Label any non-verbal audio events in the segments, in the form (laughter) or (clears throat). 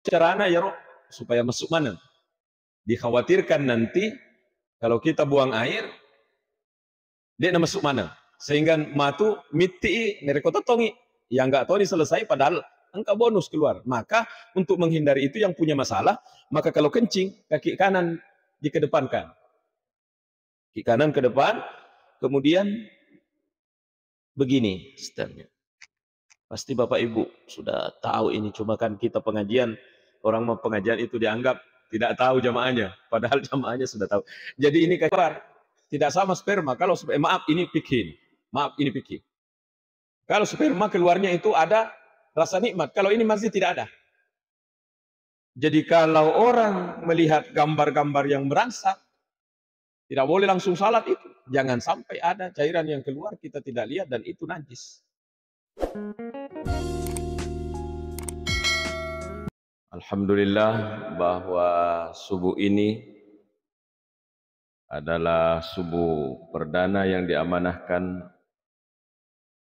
Caranya ya roh supaya masuk mana? Dikhawatirkan nanti kalau kita buang air, dia nak masuk mana? Sehingga matu miti mereka tongi. Yang enggak tahu ini selesai padahal engkau bonus keluar. Maka untuk menghindari itu yang punya masalah, maka kalau kencing, kaki kanan dikedepankan. Kaki kanan ke depan, kemudian begini sistemnya. Pasti Bapak Ibu sudah tahu ini, cuma kan kita pengajian Orang pengajian itu dianggap tidak tahu jamaahnya, padahal (laughs) jamaahnya sudah tahu. Jadi ini kabar tidak sama sperma. Kalau eh, maaf ini pikir, maaf ini pikir. Kalau sperma keluarnya itu ada rasa nikmat. Kalau ini masih tidak ada. Jadi kalau orang melihat gambar-gambar yang merangsak, tidak boleh langsung salat itu. Jangan sampai ada cairan yang keluar kita tidak lihat dan itu najis. Alhamdulillah bahwa subuh ini adalah subuh perdana yang diamanahkan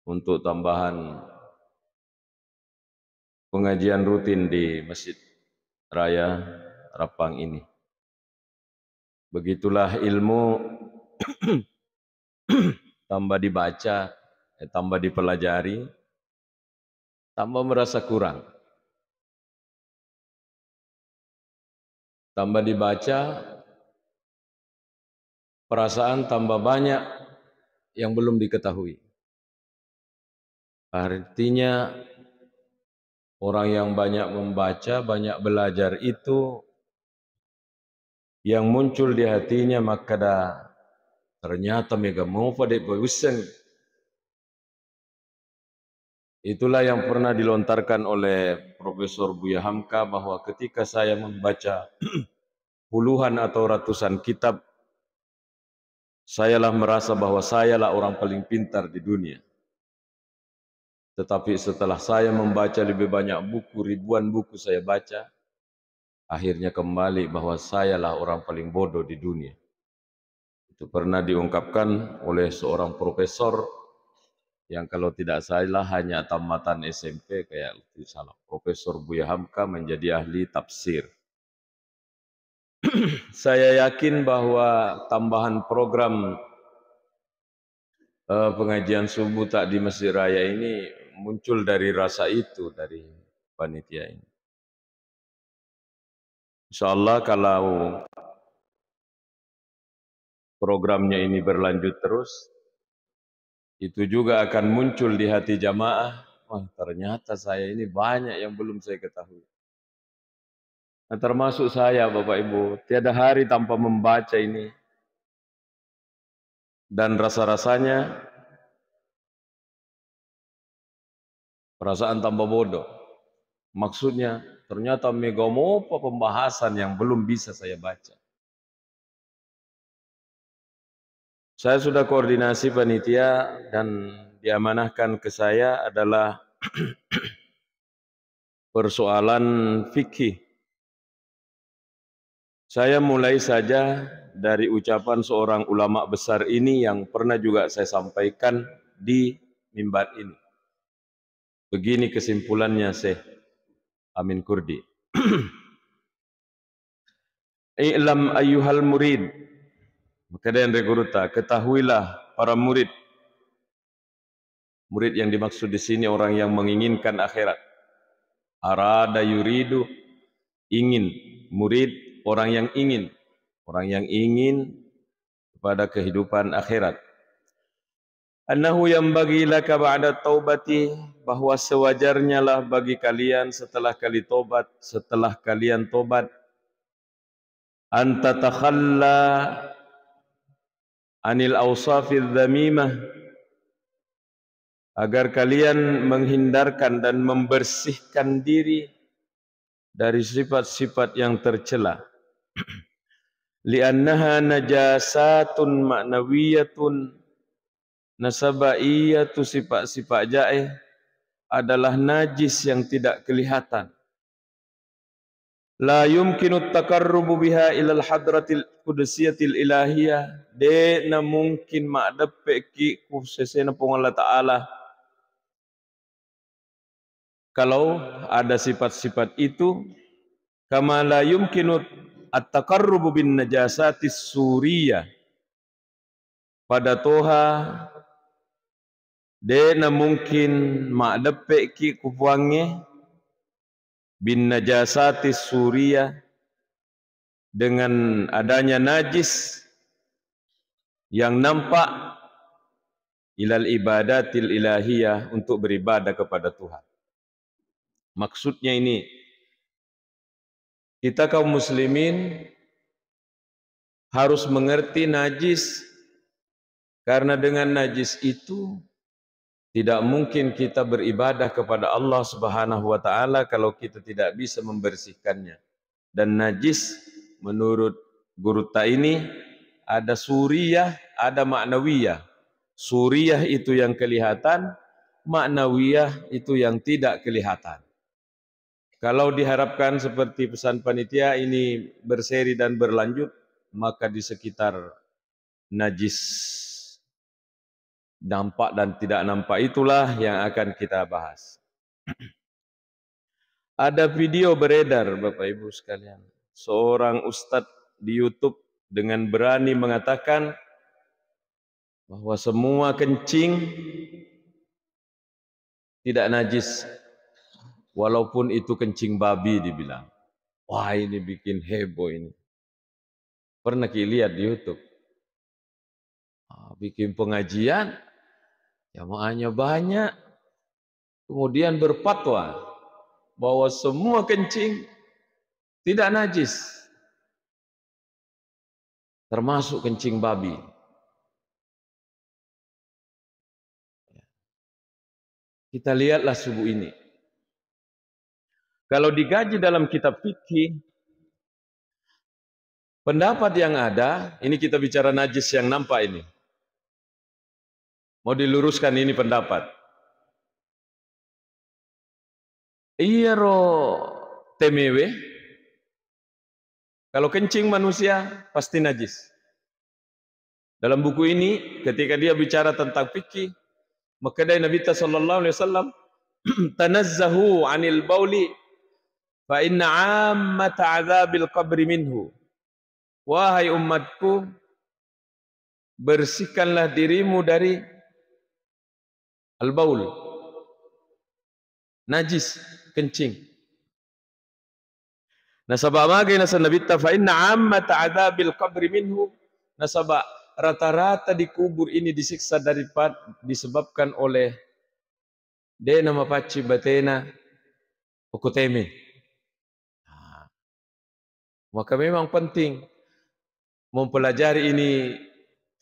untuk tambahan pengajian rutin di Masjid Raya Rapang ini. Begitulah ilmu (clears throat) tambah dibaca, eh, tambah dipelajari, tambah merasa kurang. Tambah dibaca, perasaan tambah banyak yang belum diketahui. Artinya orang yang banyak membaca, banyak belajar itu yang muncul di hatinya maka ternyata mega mau pada bosen. Itulah yang pernah dilontarkan oleh Profesor Buya Hamka bahwa ketika saya membaca (clears throat) puluhan atau ratusan kitab, sayalah merasa bahwa sayalah orang paling pintar di dunia. Tetapi setelah saya membaca lebih banyak buku, ribuan buku saya baca, akhirnya kembali bahwa sayalah orang paling bodoh di dunia. Itu pernah diungkapkan oleh seorang profesor yang kalau tidak salah hanya tamatan SMP kayak salah Profesor Buya Hamka menjadi ahli tafsir. (clears throat) Saya yakin bahwa tambahan program uh, pengajian subuh tak di Masjid Raya ini muncul dari rasa itu dari panitia ini. Insya Allah kalau programnya ini berlanjut terus, itu juga akan muncul di hati jamaah. Wah, ternyata saya ini banyak yang belum saya ketahui. Nah, termasuk saya, Bapak Ibu, tiada hari tanpa membaca ini. Dan rasa-rasanya perasaan tambah bodoh. Maksudnya, ternyata megamopo pembahasan yang belum bisa saya baca. Saya sudah koordinasi panitia dan diamanahkan ke saya adalah (clears throat) persoalan fikih. Saya mulai saja dari ucapan seorang ulama besar ini yang pernah juga saya sampaikan di mimbar ini. Begini kesimpulannya Syekh Amin Kurdi. (clears throat) I'lam ayyuhal murid Maka dia yang ketahuilah para murid. Murid yang dimaksud di sini orang yang menginginkan akhirat. Arada yuridu, ingin. Murid, orang yang ingin. Orang yang ingin kepada kehidupan akhirat. Anahu yang bagi laka ba'da taubati bahawa sewajarnya lah bagi kalian setelah kali taubat, setelah kalian taubat. Anta takhalla anil awsafil dhamimah agar kalian menghindarkan dan membersihkan diri dari sifat-sifat yang tercela Li (clears throat) li'annaha najasatun ma'nawiyatun nasaba'iyatu sifat-sifat ja'ih adalah najis yang tidak kelihatan La yumkinu takarrubu biha ilal hadratil kudusiyatil ilahiyah. De na mungkin ma'adapek ki kusesena Allah ta'ala. Kalau ada sifat-sifat itu, kama la yumkinu at-takarrubu bin najasatis suriyah. Pada toha, de na mungkin ma'adapek ki kupuangnya, bin najasati suriyah dengan adanya najis yang nampak ilal ibadatil ilahiyah untuk beribadah kepada Tuhan. Maksudnya ini, kita kaum muslimin harus mengerti najis karena dengan najis itu tidak mungkin kita beribadah kepada Allah Subhanahu wa taala kalau kita tidak bisa membersihkannya. Dan najis menurut guru ta ini ada suriah, ada maknawiyah. Suriah itu yang kelihatan, maknawiyah itu yang tidak kelihatan. Kalau diharapkan seperti pesan panitia ini berseri dan berlanjut, maka di sekitar najis Dampak dan tidak nampak itulah yang akan kita bahas. Ada video beredar Bapak Ibu sekalian. Seorang ustadz di Youtube dengan berani mengatakan bahwa semua kencing tidak najis walaupun itu kencing babi dibilang. Wah ini bikin heboh ini. Pernah lihat di Youtube. Ah, bikin pengajian, yang hanya banyak, kemudian berpatwa bahwa semua kencing tidak najis, termasuk kencing babi. Kita lihatlah subuh ini. Kalau digaji dalam kitab fikih, pendapat yang ada, ini kita bicara najis yang nampak ini. Mau diluruskan ini pendapat. Iya ro temewe. Kalau kencing manusia pasti najis. Dalam buku ini ketika dia bicara tentang fikih, maka dari Nabi sallallahu alaihi wasallam (clears throat) tanazzahu 'anil bauli fa inna 'ammat 'adzabil qabri minhu. Wahai umatku, bersihkanlah dirimu dari Al-baul. Najis, kencing. Nasabah magai nasa sa nabitta fa inna ammat bil qabri minhu Nasabah rata-rata di kubur ini disiksa daripada disebabkan oleh nama paci batena ukutemi. Nah, maka memang penting mempelajari ini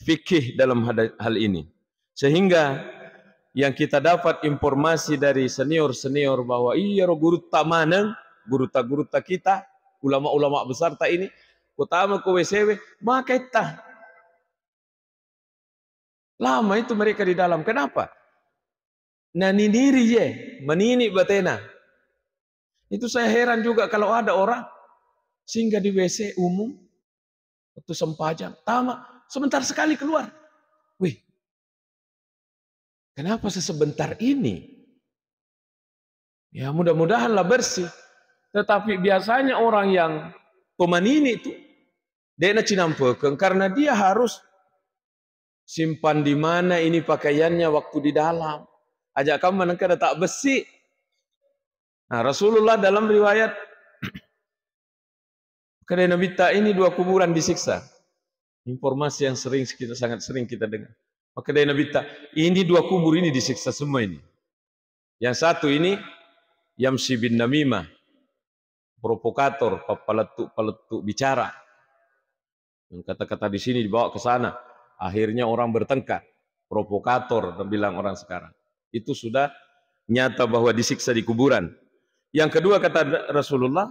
fikih dalam hal ini. Sehingga yang kita dapat informasi dari senior-senior bahwa iya guru tamanang, guru ta guru ta kita, ulama-ulama besar ta ini, utama ke WCW, maka kita. Lama itu mereka di dalam. Kenapa? Nah diri je, menini batena. Itu saya heran juga kalau ada orang sehingga di WC umum, itu sempajang, tamak, sebentar sekali keluar. Wih, Kenapa sesebentar ini? Ya mudah-mudahanlah bersih. Tetapi biasanya orang yang pemanini itu, dia cinampekan karena dia harus simpan di mana ini pakaiannya waktu di dalam. Ajak kamu menengkar tak bersih. Nah, Rasulullah dalam riwayat (clears throat) kerana ini dua kuburan disiksa. Informasi yang sering kita sangat sering kita dengar. Maka dari Nabi tak, ini dua kubur ini disiksa semua ini. Yang satu ini, Yamsi bin Namimah, provokator, peletuk-peletuk bicara. yang kata-kata di sini dibawa ke sana. Akhirnya orang bertengkar. Provokator, dan bilang orang sekarang. Itu sudah nyata bahwa disiksa di kuburan. Yang kedua kata Rasulullah,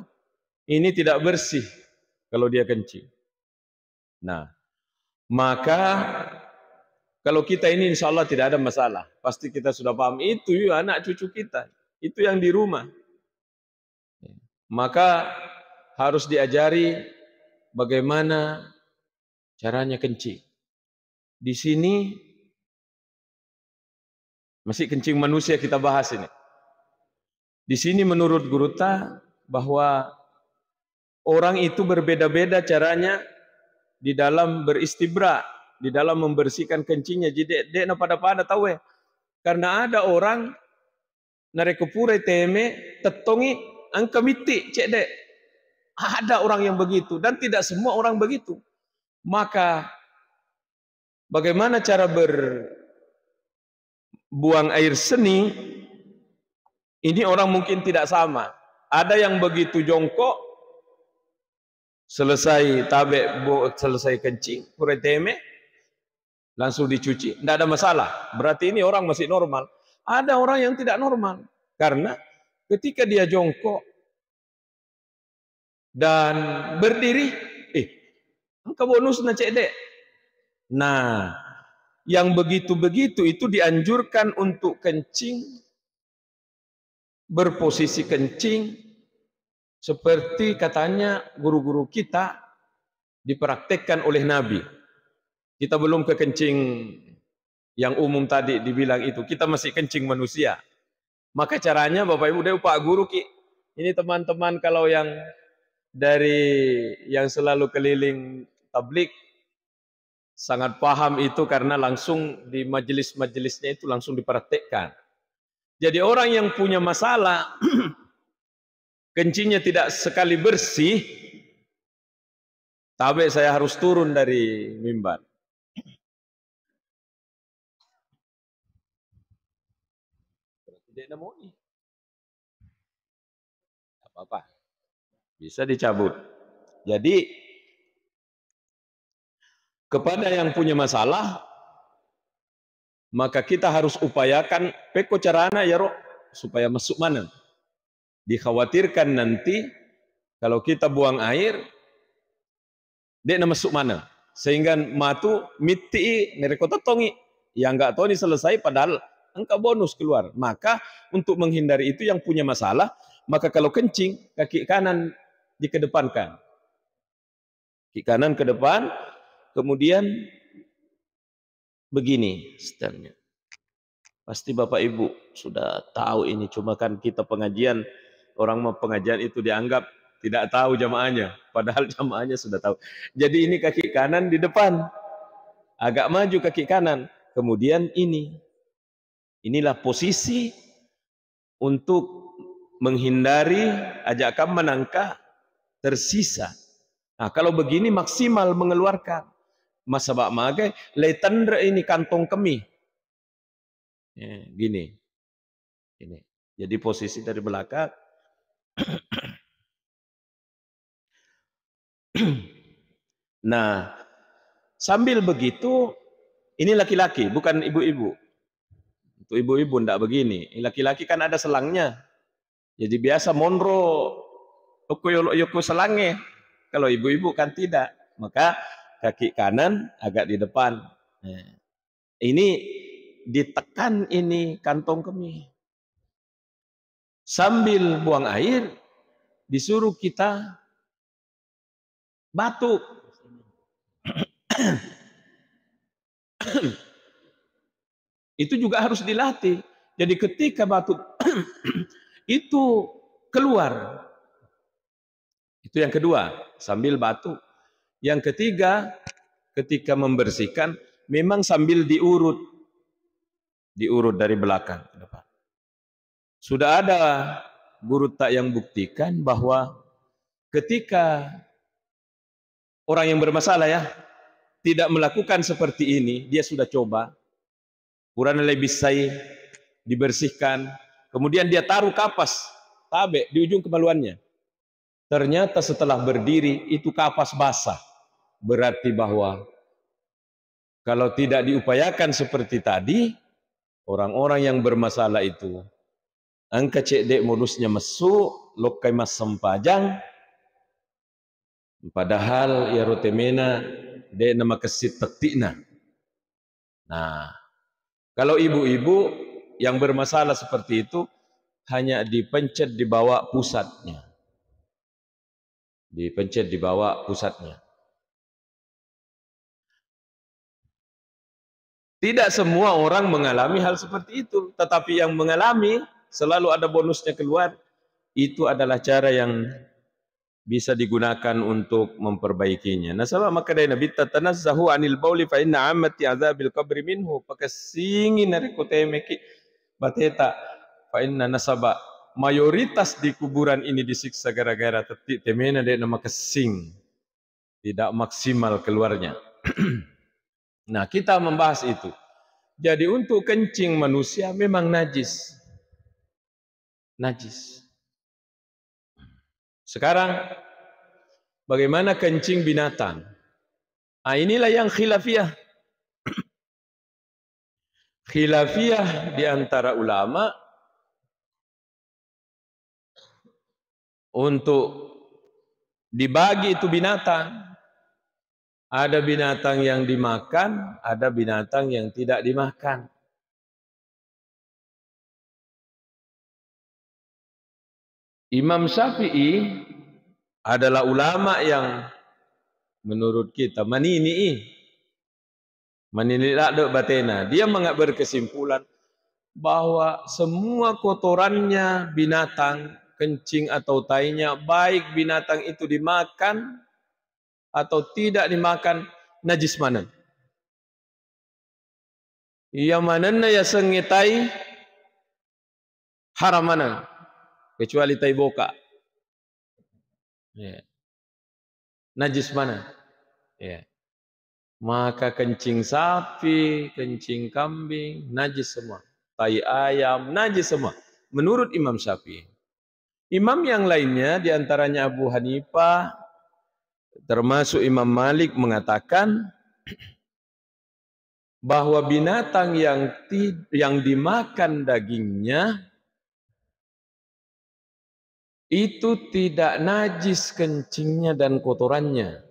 ini tidak bersih kalau dia kencing. Nah, maka kalau kita ini insya Allah tidak ada masalah. Pasti kita sudah paham itu ya anak cucu kita. Itu yang di rumah. Maka harus diajari bagaimana caranya kencing. Di sini masih kencing manusia kita bahas ini. Di sini menurut Guru Ta bahwa orang itu berbeda-beda caranya di dalam beristibra di dalam membersihkan kencingnya jadi dek na pada pada tahu ya karena ada orang narekepure teme tetongi angkamiti cek dek ada orang yang begitu dan tidak semua orang begitu maka bagaimana cara ber buang air seni ini orang mungkin tidak sama ada yang begitu jongkok selesai tabek selesai kencing kureteme langsung dicuci, tidak ada masalah. Berarti ini orang masih normal. Ada orang yang tidak normal karena ketika dia jongkok dan berdiri, eh, angka bonus na dek. Nah, yang begitu-begitu itu dianjurkan untuk kencing berposisi kencing seperti katanya guru-guru kita dipraktekkan oleh Nabi. Kita belum ke kencing yang umum tadi dibilang itu. Kita masih kencing manusia. Maka caranya Bapak Ibu deh Pak Guru Ki. Ini teman-teman kalau yang dari yang selalu keliling tablik sangat paham itu karena langsung di majelis-majelisnya itu langsung dipraktekkan. Jadi orang yang punya masalah (clears throat) kencingnya tidak sekali bersih, tabe saya harus turun dari mimbar. apa-apa. Bisa dicabut. Jadi kepada yang punya masalah maka kita harus upayakan peko carana ya roh supaya masuk mana. Dikhawatirkan nanti kalau kita buang air dia nak masuk mana sehingga matu miti nerekota tongi yang enggak tahu ini selesai padahal engkau bonus keluar maka untuk menghindari itu yang punya masalah maka kalau kencing, kaki kanan dikedepankan. Kaki kanan ke depan, kemudian begini standnya Pasti Bapak Ibu sudah tahu ini. Cuma kan kita pengajian, orang mau pengajian itu dianggap tidak tahu jamaahnya. Padahal (laughs) jamaahnya sudah tahu. Jadi ini kaki kanan di depan. Agak maju kaki kanan. Kemudian ini. Inilah posisi untuk menghindari, kamu menangkah, tersisa. Nah, kalau begini maksimal mengeluarkan. Masa bak magai, letandra ini kantong kemi. Ya, gini. Gini. Jadi posisi dari belakang. (clears throat) nah, sambil begitu, ini laki-laki, bukan ibu-ibu. Untuk ibu-ibu ndak begini. Laki-laki kan ada selangnya. Jadi biasa monro yoko yoko selange. Kalau ibu-ibu kan tidak. Maka kaki kanan agak di depan. Nah, ini ditekan ini kantong kemih. Sambil buang air disuruh kita batuk. Itu juga harus dilatih. Jadi ketika batuk itu keluar. Itu yang kedua, sambil batuk. Yang ketiga, ketika membersihkan memang sambil diurut. Diurut dari belakang Sudah ada guru tak yang buktikan bahwa ketika orang yang bermasalah ya tidak melakukan seperti ini, dia sudah coba. Quran lebih sayi dibersihkan, Kemudian dia taruh kapas, tabe di ujung kemaluannya. Ternyata setelah berdiri itu kapas basah. Berarti bahwa kalau tidak diupayakan seperti tadi, orang-orang yang bermasalah itu angka cedek modusnya masuk, lokai mas sempajang. Padahal ya rotemena de nama kesit tetikna. Nah, kalau ibu-ibu yang bermasalah seperti itu hanya dipencet di bawah pusatnya. Dipencet di bawah pusatnya. Tidak semua orang mengalami hal seperti itu, tetapi yang mengalami selalu ada bonusnya keluar. Itu adalah cara yang bisa digunakan untuk memperbaikinya. Nah, sama maka dari Nabi tatanazzahu anil bauli Fa'inna amati azabil qabri minhu. Pakasingin nari kutemeki bateta fa inna nasaba mayoritas di kuburan ini disiksa gara-gara tetik temena ada nama kesing tidak maksimal keluarnya (clears throat) nah kita membahas itu jadi untuk kencing manusia memang najis najis sekarang bagaimana kencing binatang nah inilah yang khilafiyah khilafiyah di antara ulama untuk dibagi itu binatang. Ada binatang yang dimakan, ada binatang yang tidak dimakan. Imam Syafi'i adalah ulama yang menurut kita manini'i dok batena. Dia berkesimpulan bahwa semua kotorannya binatang, kencing atau tainya, baik binatang itu dimakan atau tidak dimakan, najis mana? Ia mana ya sengitai haram mana? Kecuali tai boka. Yeah. Najis mana? Ya. Yeah. Maka kencing sapi, kencing kambing, najis semua. Tai ayam, najis semua. Menurut Imam Syafi'i. Imam yang lainnya diantaranya Abu Hanifah, termasuk Imam Malik mengatakan bahwa binatang yang yang dimakan dagingnya itu tidak najis kencingnya dan kotorannya.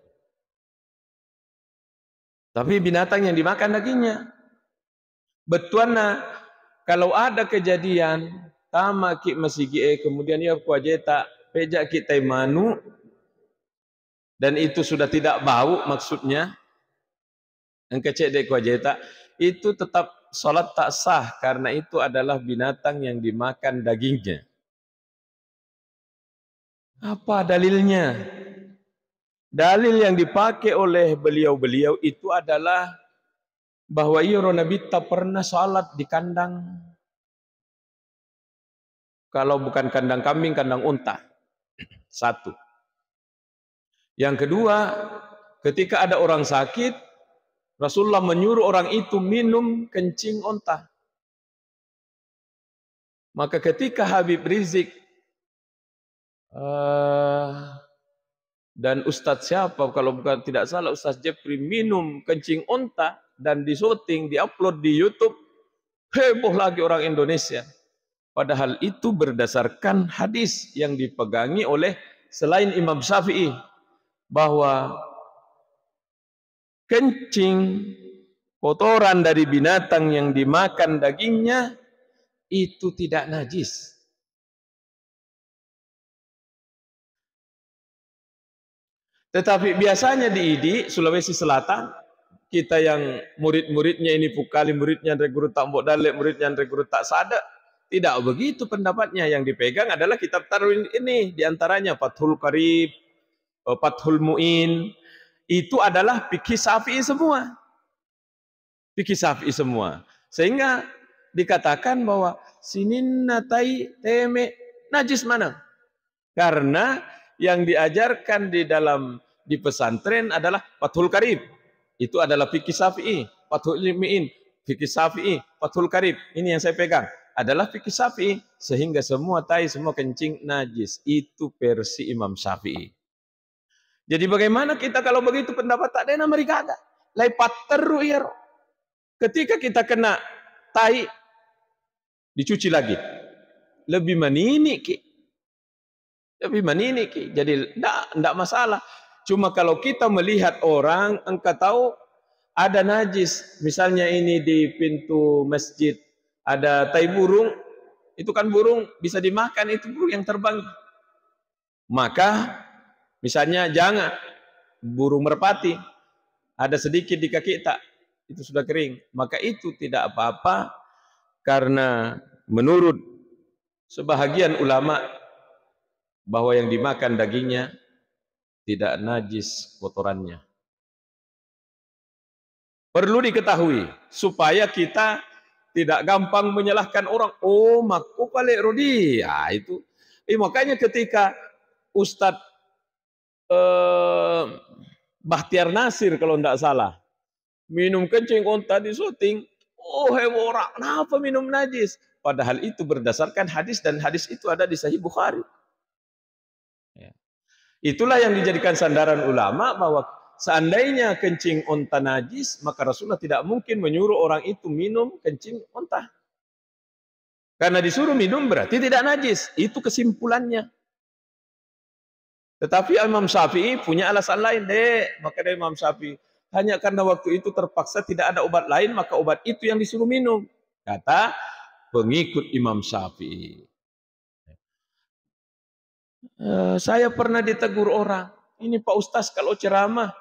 Tapi binatang yang dimakan dagingnya. Betuana kalau ada kejadian tama ki masigi kemudian ia ya kuajeta peja kita manu dan itu sudah tidak bau maksudnya yang engke cedek kuajeta itu tetap salat tak sah karena itu adalah binatang yang dimakan dagingnya. Apa dalilnya? Dalil yang dipakai oleh beliau-beliau itu adalah bahwa Iro iya Nabi tak pernah salat di kandang. Kalau bukan kandang kambing, kandang unta. Satu. Yang kedua, ketika ada orang sakit, Rasulullah menyuruh orang itu minum kencing unta. Maka ketika Habib Rizik eh, dan Ustadz siapa kalau bukan tidak salah Ustadz Jeffrey minum kencing unta dan di upload di YouTube. Heboh lagi orang Indonesia. Padahal itu berdasarkan hadis yang dipegangi oleh selain Imam Syafi'i bahwa kencing kotoran dari binatang yang dimakan dagingnya itu tidak najis. Tetapi biasanya di IDI, Sulawesi Selatan, kita yang murid-muridnya ini pukali, muridnya regurut guru tak mbok dalek, muridnya regurut guru tak sadar tidak begitu pendapatnya. Yang dipegang adalah kitab Tarwin ini, Di antaranya Fathul Karib, eh, Fathul Mu'in, itu adalah fikih syafi'i semua. Fikih syafi'i semua. Sehingga dikatakan bahwa sinin natai teme najis mana? Karena yang diajarkan di dalam di pesantren adalah Fathul Karib. Itu adalah fikih Syafi'i, Fathul Limiin, fikih Syafi'i, Fathul Karib. Ini yang saya pegang adalah fikih Syafi'i sehingga semua tai, semua kencing najis. Itu versi Imam Syafi'i. Jadi bagaimana kita kalau begitu pendapat tak ada mereka ada. Lai pateru ya Ketika kita kena tai dicuci lagi. Lebih manini ki. Tapi mana ini ki. Jadi tidak ndak masalah. Cuma kalau kita melihat orang, engkau tahu ada najis. Misalnya ini di pintu masjid ada tai burung. Itu kan burung bisa dimakan itu burung yang terbang. Maka misalnya jangan burung merpati ada sedikit di kaki tak itu sudah kering. Maka itu tidak apa-apa karena menurut sebahagian ulama bahwa yang dimakan dagingnya tidak najis kotorannya. Perlu diketahui supaya kita tidak gampang menyalahkan orang. Oh, makku pale oh, Rudi. Ah, itu. Eh, makanya ketika Ustadz eh, Bahtiar Nasir kalau tidak salah minum kencing onta di syuting. Oh heboh orang, kenapa minum najis? Padahal itu berdasarkan hadis dan hadis itu ada di Sahih Bukhari. Itulah yang dijadikan sandaran ulama bahwa seandainya kencing onta najis, maka Rasulullah tidak mungkin menyuruh orang itu minum kencing onta. Karena disuruh minum berarti tidak najis. Itu kesimpulannya. Tetapi Imam Syafi'i punya alasan lain, dek. Maka dari Imam Syafi'i, hanya karena waktu itu terpaksa tidak ada obat lain, maka obat itu yang disuruh minum. Kata pengikut Imam Syafi'i. Eh, saya pernah ditegur orang, ini Pak Ustaz kalau ceramah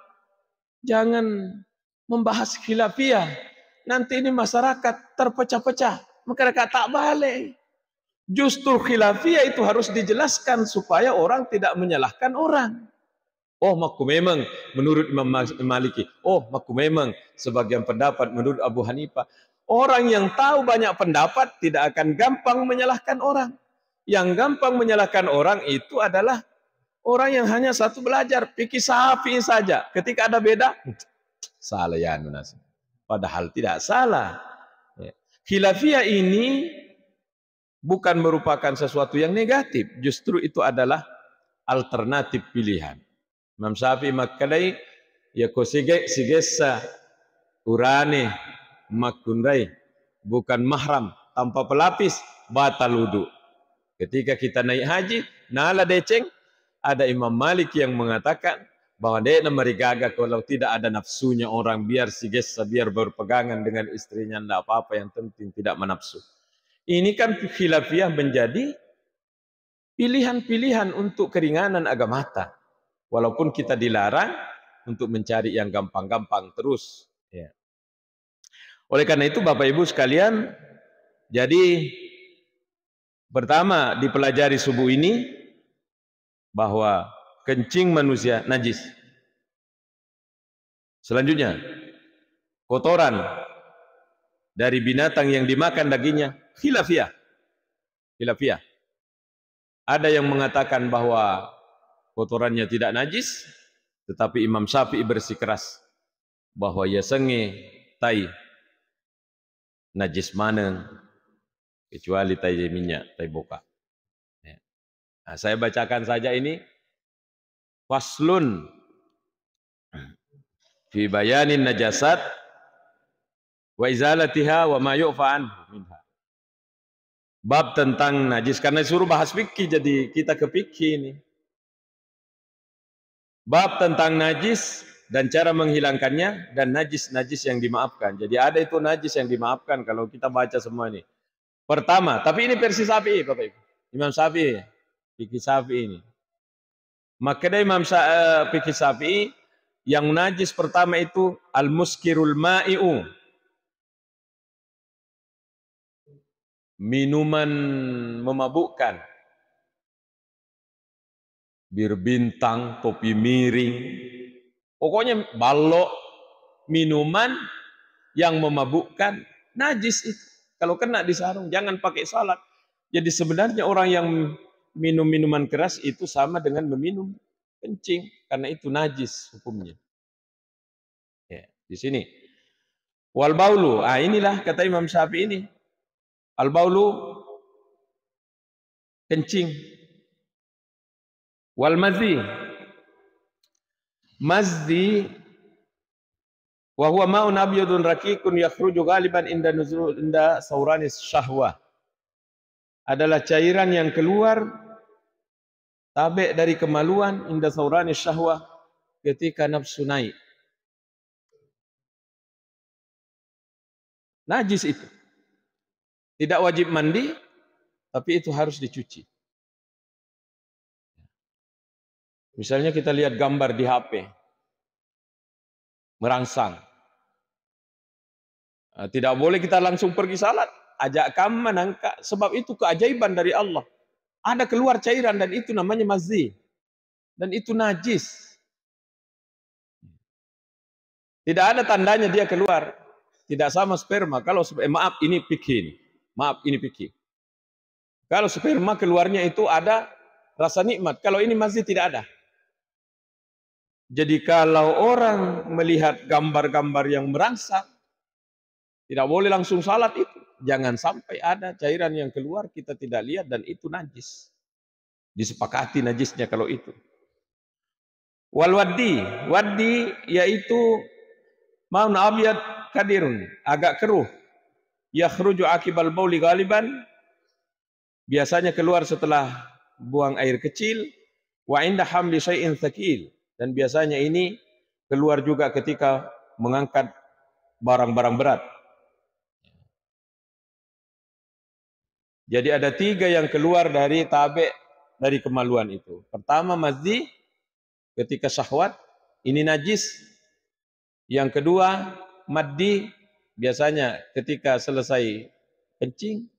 jangan membahas khilafiyah. Nanti ini masyarakat terpecah-pecah. Mereka tak balik. Justru khilafiyah itu harus dijelaskan supaya orang tidak menyalahkan orang. Oh maku memang menurut Imam Maliki. Oh maku memang sebagian pendapat menurut Abu Hanifah. Orang yang tahu banyak pendapat tidak akan gampang menyalahkan orang. Yang gampang menyalahkan orang itu adalah orang yang hanya satu belajar. Pikir sahafi saja. Ketika ada beda, (tsk) salah ya Nunas. Padahal tidak salah. Ya. Khilafiyah ini bukan merupakan sesuatu yang negatif. Justru itu adalah alternatif pilihan. Imam Syafi'i makkalai yako sige sigesa urane makunrai bukan mahram tanpa pelapis batal wudu. Ketika kita naik haji, nala deceng, ada Imam Malik yang mengatakan bahwa dia rigaga kalau tidak ada nafsunya orang biar si gesa biar berpegangan dengan istrinya tidak apa-apa yang penting tidak menafsu. Ini kan khilafiyah menjadi pilihan-pilihan untuk keringanan agama Walaupun kita dilarang untuk mencari yang gampang-gampang terus. Ya. Oleh karena itu Bapak Ibu sekalian, jadi Pertama dipelajari subuh ini bahwa kencing manusia najis. Selanjutnya kotoran dari binatang yang dimakan dagingnya khilafiyah. Khilafiyah. Ada yang mengatakan bahwa kotorannya tidak najis, tetapi Imam Syafi'i bersikeras bahwa ya sengi tai najis mana kecuali tai minyak, tai boka. Ya. Nah, saya bacakan saja ini. Faslun fi bayanin najasat wa izalatiha wa ma yu'fa'an minha. Bab tentang najis karena suruh bahas fikih jadi kita ke ini. Bab tentang najis dan cara menghilangkannya dan najis-najis yang dimaafkan. Jadi ada itu najis yang dimaafkan kalau kita baca semua ini. Pertama, tapi ini versi sapi Bapak Ibu. Imam sapi fikih sapi ini. maka dari Imam sapi eh, fikih yang najis pertama itu al-muskirul ma'i'u. Minuman memabukkan. Bir bintang, topi miring. Pokoknya balok minuman yang memabukkan najis itu. Kalau kena di sarung, jangan pakai salat. Jadi sebenarnya orang yang minum minuman keras itu sama dengan meminum kencing. Karena itu najis hukumnya. Ya, di sini. Wal baulu. Ah inilah kata Imam Syafi'i ini. Al baulu kencing. Wal mazi. Mazi Wa huwa ma'un abyadun rakikun yakhruju ghaliban inda nuzul inda sauranis syahwah. Adalah cairan yang keluar tabek dari kemaluan inda sauranis syahwah ketika nafsu naik. Najis itu. Tidak wajib mandi, tapi itu harus dicuci. Misalnya kita lihat gambar di HP. Merangsang. Nah, tidak boleh kita langsung pergi salat. Ajak kamu menangkap Sebab itu keajaiban dari Allah. Ada keluar cairan dan itu namanya mazi. Dan itu najis. Tidak ada tandanya dia keluar. Tidak sama sperma. Kalau eh, maaf ini pikir. Maaf ini pikir. Kalau sperma keluarnya itu ada rasa nikmat. Kalau ini masih tidak ada. Jadi kalau orang melihat gambar-gambar yang merangsang, tidak boleh langsung salat itu. Jangan sampai ada cairan yang keluar kita tidak lihat dan itu najis. Disepakati najisnya kalau itu. Wal waddi, waddi yaitu maun abyad kadirun, agak keruh. ya khruju akibal bauli galiban biasanya keluar setelah buang air kecil wa indah hamli syai'in thakil. dan biasanya ini keluar juga ketika mengangkat barang-barang berat Jadi ada tiga yang keluar dari tabek dari kemaluan itu. Pertama mazdi ketika syahwat ini najis. Yang kedua maddi biasanya ketika selesai kencing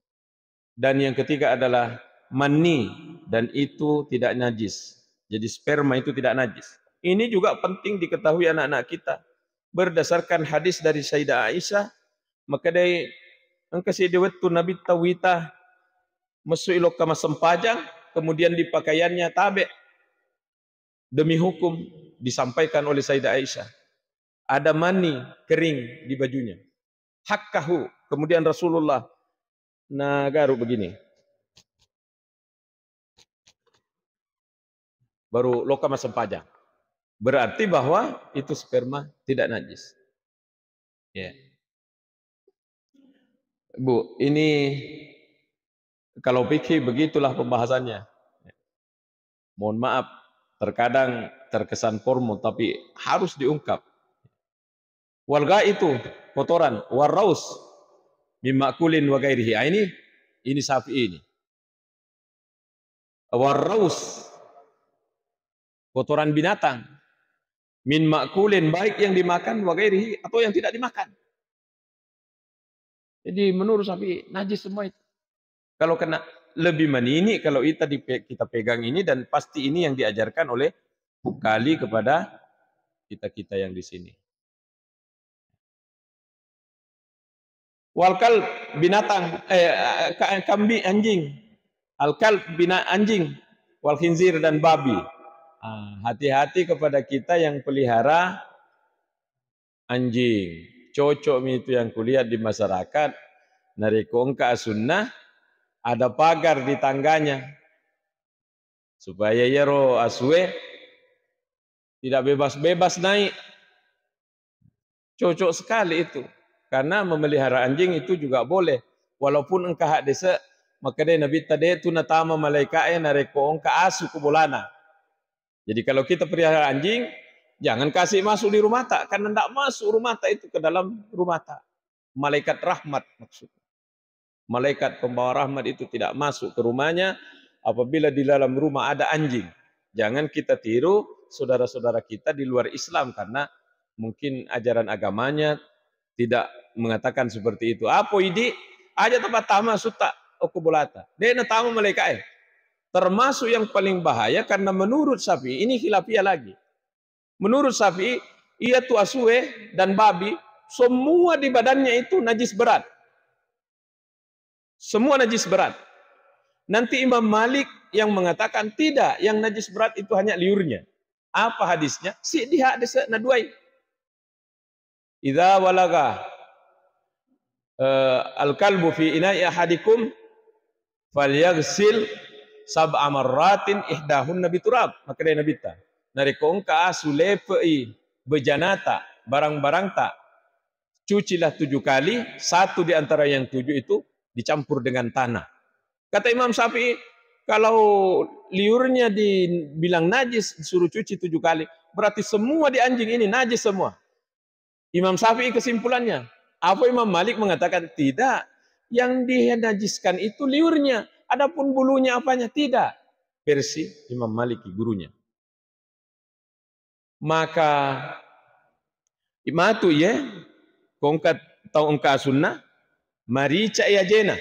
dan yang ketiga adalah mani dan itu tidak najis. Jadi sperma itu tidak najis. Ini juga penting diketahui anak-anak kita. Berdasarkan hadis dari Sayyidah Aisyah, maka dari engkau sedewet tu nabi Tawita Mesuilok kama sempajang, kemudian di pakaiannya tabe. Demi hukum disampaikan oleh Sayyidah Aisyah. Ada mani kering di bajunya. Hakkahu. Kemudian Rasulullah nagaru begini. Baru lokama sempajang. Berarti bahwa itu sperma tidak najis. Ya. Yeah. Bu, ini kalau pikir begitulah pembahasannya. Mohon maaf, terkadang terkesan formal tapi harus diungkap. Warga itu kotoran, warraus mimakulin wagairihi. Ah, ini ini sapi ini. Warraus kotoran binatang min makulin baik yang dimakan wagairihi atau yang tidak dimakan. Jadi menurut sapi najis semua itu. Kalau kena lebih mani ini kalau kita kita pegang ini dan pasti ini yang diajarkan oleh kali kepada kita-kita yang di sini. Walkal binatang eh kambing anjing. Alkal bina anjing, wal khinzir dan babi. Ah, hati-hati kepada kita yang pelihara anjing. Cocok itu yang kulihat di masyarakat. Narikongka sunnah ada pagar di tangganya supaya Yero Aswe tidak bebas-bebas naik. Cocok sekali itu. Karena memelihara anjing itu juga boleh. Walaupun engkau hak desa, maka dia Nabi tadi itu natama malaikatnya nareko engkau asu kubulana. Jadi kalau kita pelihara anjing, jangan kasih masuk di rumah tak. Karena tidak masuk rumah tak itu ke dalam rumah tak. Malaikat rahmat maksudnya malaikat pembawa rahmat itu tidak masuk ke rumahnya apabila di dalam rumah ada anjing. Jangan kita tiru saudara-saudara kita di luar Islam karena mungkin ajaran agamanya tidak mengatakan seperti itu. Apo ini? Aja tempat tama suta okubolata. Dia tamu malaikat. Eh? Termasuk yang paling bahaya karena menurut sapi ini khilafiyah lagi. Menurut sapi, ia tua suwe dan babi semua di badannya itu najis berat. Semua najis berat. Nanti Imam Malik yang mengatakan tidak, yang najis berat itu hanya liurnya. Apa hadisnya? Si di hadis naduai. Idza walaga eh, al-kalbu fi ina'i ahadikum falyaghsil sab'a marratin ihdahunna biturab nabi ta nari kongka asulefi bejanata barang-barang tak cucilah tujuh kali satu di antara yang tujuh itu dicampur dengan tanah. Kata Imam Syafi'i, kalau liurnya dibilang najis, disuruh cuci tujuh kali, berarti semua di anjing ini najis semua. Imam Syafi'i kesimpulannya, apa Imam Malik mengatakan tidak, yang dinajiskan itu liurnya, adapun bulunya apanya tidak. Versi Imam Malik gurunya. Maka imatu ya kongkat tau engka sunnah Marica ya jena.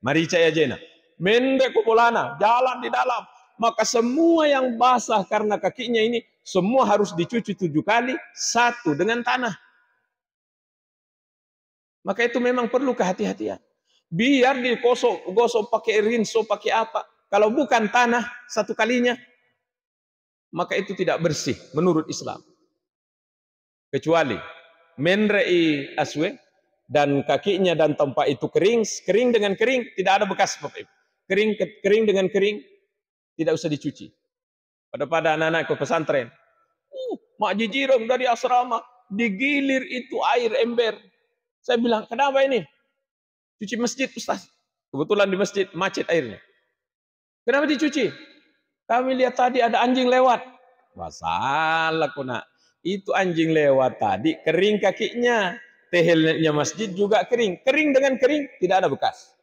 Marica ya jena. Mende kubulana, Jalan di dalam. Maka semua yang basah karena kakinya ini. Semua harus dicuci tujuh kali. Satu dengan tanah. Maka itu memang perlu kehati-hatian. Biar digosok gosok pakai rinso, pakai apa. Kalau bukan tanah satu kalinya, maka itu tidak bersih menurut Islam. Kecuali menrei aswe dan kakinya dan tempat itu kering, kering dengan kering, tidak ada bekas Bapak Ibu. Kering kering dengan kering, tidak usah dicuci. Pada pada anak-anak ke pesantren. Uh, mak jijirem dari asrama, digilir itu air ember. Saya bilang, kenapa ini? Cuci masjid, Ustaz. Kebetulan di masjid macet airnya. Kenapa dicuci? Kami lihat tadi ada anjing lewat. Masalah, kuna. Itu anjing lewat tadi, kering kakinya tehelnya masjid juga kering. Kering dengan kering tidak ada bekas.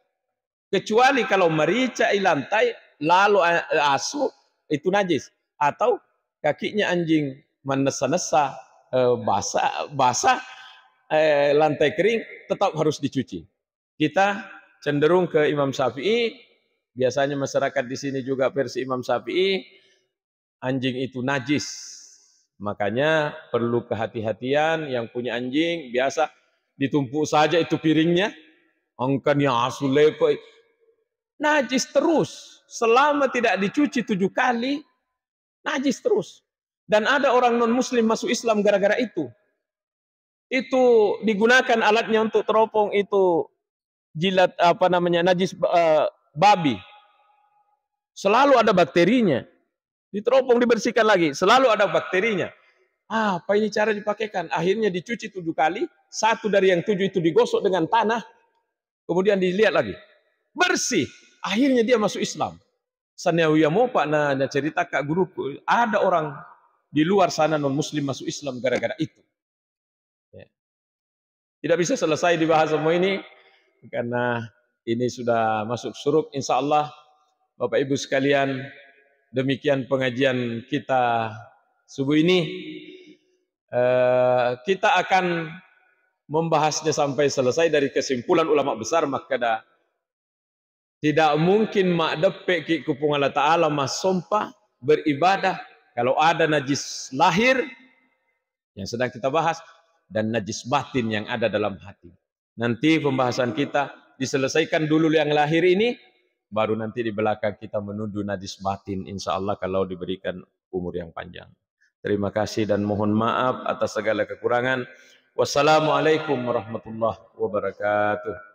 Kecuali kalau merica lantai lalu asu itu najis atau kakinya anjing menesa-nesa e, basah basah e, lantai kering tetap harus dicuci. Kita cenderung ke Imam Syafi'i, biasanya masyarakat di sini juga versi Imam Syafi'i anjing itu najis Makanya perlu kehati-hatian yang punya anjing biasa ditumpuk saja itu piringnya. Angkan yang lekoi. najis terus selama tidak dicuci tujuh kali najis terus. Dan ada orang non muslim masuk Islam gara-gara itu. Itu digunakan alatnya untuk teropong itu jilat apa namanya najis uh, babi. Selalu ada bakterinya. Diteropong dibersihkan lagi. Selalu ada bakterinya. Ah, apa ini cara dipakaikan? Akhirnya dicuci tujuh kali. Satu dari yang tujuh itu digosok dengan tanah. Kemudian dilihat lagi. Bersih. Akhirnya dia masuk Islam. Sanawiya mau pak nanya cerita kak guruku. Ada orang di luar sana non muslim masuk Islam gara-gara itu. Ya. Tidak bisa selesai dibahas semua ini. Karena ini sudah masuk surup insya Allah. Bapak Ibu sekalian Demikian pengajian kita subuh ini. Eh, kita akan membahasnya sampai selesai dari kesimpulan ulama besar makada tidak mungkin mak depek ki kupung Allah Ta'ala mas sumpah beribadah kalau ada najis lahir yang sedang kita bahas dan najis batin yang ada dalam hati. Nanti pembahasan kita diselesaikan dulu yang lahir ini baru nanti di belakang kita menuju najis batin insya Allah kalau diberikan umur yang panjang. Terima kasih dan mohon maaf atas segala kekurangan. Wassalamualaikum warahmatullahi wabarakatuh.